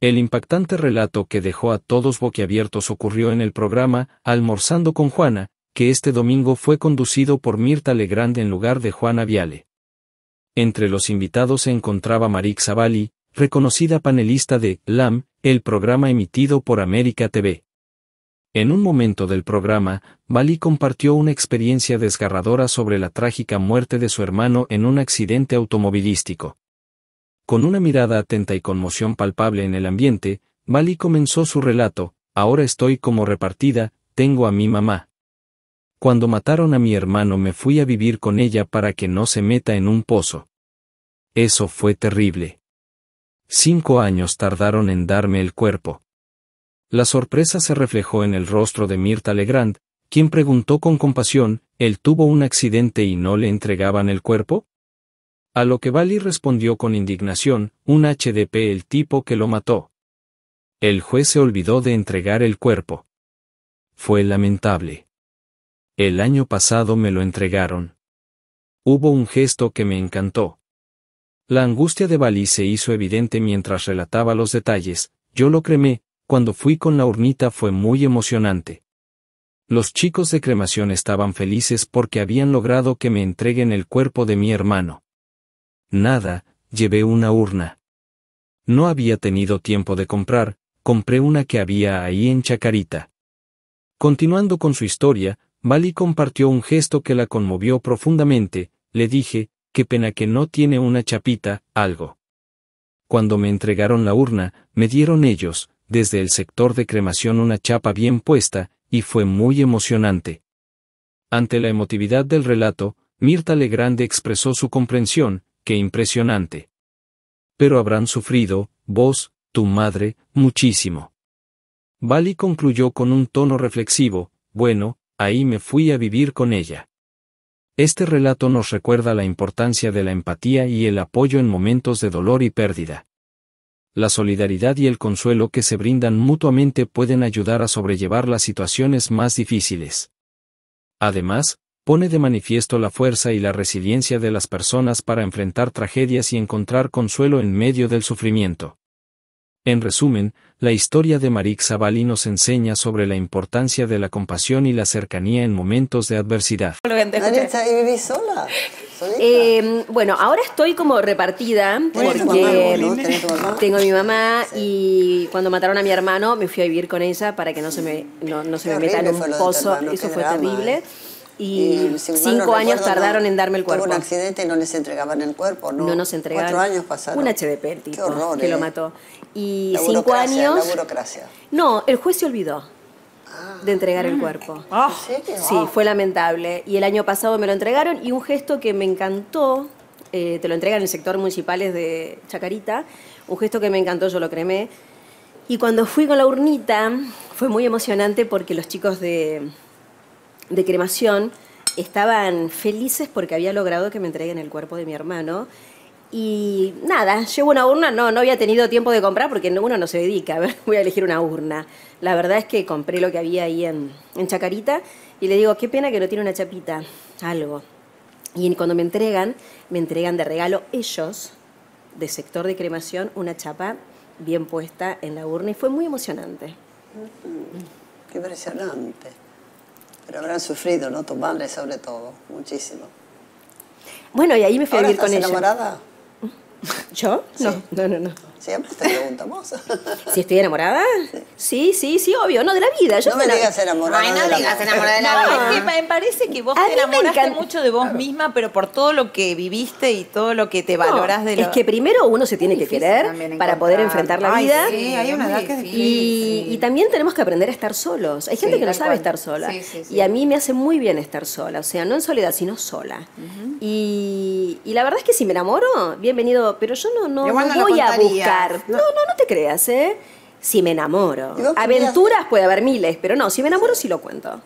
El impactante relato que dejó a todos boquiabiertos ocurrió en el programa Almorzando con Juana, que este domingo fue conducido por Mirta Legrand en lugar de Juana Viale. Entre los invitados se encontraba Marik Bali, reconocida panelista de LAM, el programa emitido por América TV. En un momento del programa, Bali compartió una experiencia desgarradora sobre la trágica muerte de su hermano en un accidente automovilístico. Con una mirada atenta y conmoción palpable en el ambiente, Mali comenzó su relato, ahora estoy como repartida, tengo a mi mamá. Cuando mataron a mi hermano me fui a vivir con ella para que no se meta en un pozo. Eso fue terrible. Cinco años tardaron en darme el cuerpo. La sorpresa se reflejó en el rostro de Mirta Legrand, quien preguntó con compasión, ¿él tuvo un accidente y no le entregaban el cuerpo? A lo que Bali respondió con indignación, un HDP el tipo que lo mató. El juez se olvidó de entregar el cuerpo. Fue lamentable. El año pasado me lo entregaron. Hubo un gesto que me encantó. La angustia de Bali se hizo evidente mientras relataba los detalles, yo lo cremé, cuando fui con la urnita fue muy emocionante. Los chicos de cremación estaban felices porque habían logrado que me entreguen el cuerpo de mi hermano. Nada, llevé una urna. No había tenido tiempo de comprar, compré una que había ahí en Chacarita. Continuando con su historia, Bali compartió un gesto que la conmovió profundamente, le dije, qué pena que no tiene una chapita, algo. Cuando me entregaron la urna, me dieron ellos, desde el sector de cremación una chapa bien puesta, y fue muy emocionante. Ante la emotividad del relato, Mirta Legrande expresó su comprensión, qué impresionante. Pero habrán sufrido, vos, tu madre, muchísimo. Bali concluyó con un tono reflexivo, bueno, ahí me fui a vivir con ella. Este relato nos recuerda la importancia de la empatía y el apoyo en momentos de dolor y pérdida. La solidaridad y el consuelo que se brindan mutuamente pueden ayudar a sobrellevar las situaciones más difíciles. Además, pone de manifiesto la fuerza y la resiliencia de las personas para enfrentar tragedias y encontrar consuelo en medio del sufrimiento. En resumen, la historia de Marik Zabali nos enseña sobre la importancia de la compasión y la cercanía en momentos de adversidad. Eh, bueno, ahora estoy como repartida porque tengo a mi mamá y cuando mataron a mi hermano me fui a vivir con ella para que no se me, no, se me meta en un pozo. Eso fue terrible. Eh y, cinco años tardaron en darme el cuerpo. Tuvo un accidente y no les entregaban el cuerpo, ¿no? nos entregaron Cuatro años pasaron. Un HDP, tipo, que lo ¿eh? mató. Y cinco años... La burocracia. No, el juez se olvidó de entregar el cuerpo. Ah. Sí, ah. fue lamentable. Y el año pasado me lo entregaron y un gesto que me encantó, eh, te lo entregan en el sector municipales de Chacarita, un gesto que me encantó, yo lo cremé. Y cuando fui con la urnita fue muy emocionante porque los chicos de de cremación estaban felices porque había logrado que me entreguen el cuerpo de mi hermano. Y nada, llevo una urna, no, no había tenido tiempo de comprar porque uno no se dedica, a ver, voy a elegir una urna. La verdad es que compré lo que había ahí en, en Chacarita y le digo, qué pena que no tiene una chapita, algo. Y cuando me entregan, me entregan de regalo ellos, de sector de cremación, una chapa bien puesta en la urna y fue muy emocionante. Mm, qué impresionante. Pero habrán sufrido, ¿no? Tus sobre todo, muchísimo. Bueno, y ahí me fui a vivir con ella. enamorada? ¿Yo? No, no, no, no. Siempre te preguntamos. ¿Si estoy enamorada? Sí, sí, sí, obvio. No, de la vida. no me digas enamorada. no me digas enamorada de la vida. es que me parece que vos te enamoraste mucho de vos misma, pero por todo lo que viviste y todo lo que te valorás de Es que primero uno se tiene que querer para poder enfrentar la vida. Sí, hay una edad que es difícil. Y, también tenemos que aprender a estar solos. Hay gente que no sabe estar sola. y a mí me hace muy bien estar sola. O sea, no en soledad, sino sola. y, la verdad es que si me enamoro, bienvenido. Pero yo no, no, voy a no, no, no te creas, ¿eh? Si me enamoro. Aventuras puede haber miles, pero no, si me enamoro sí lo cuento.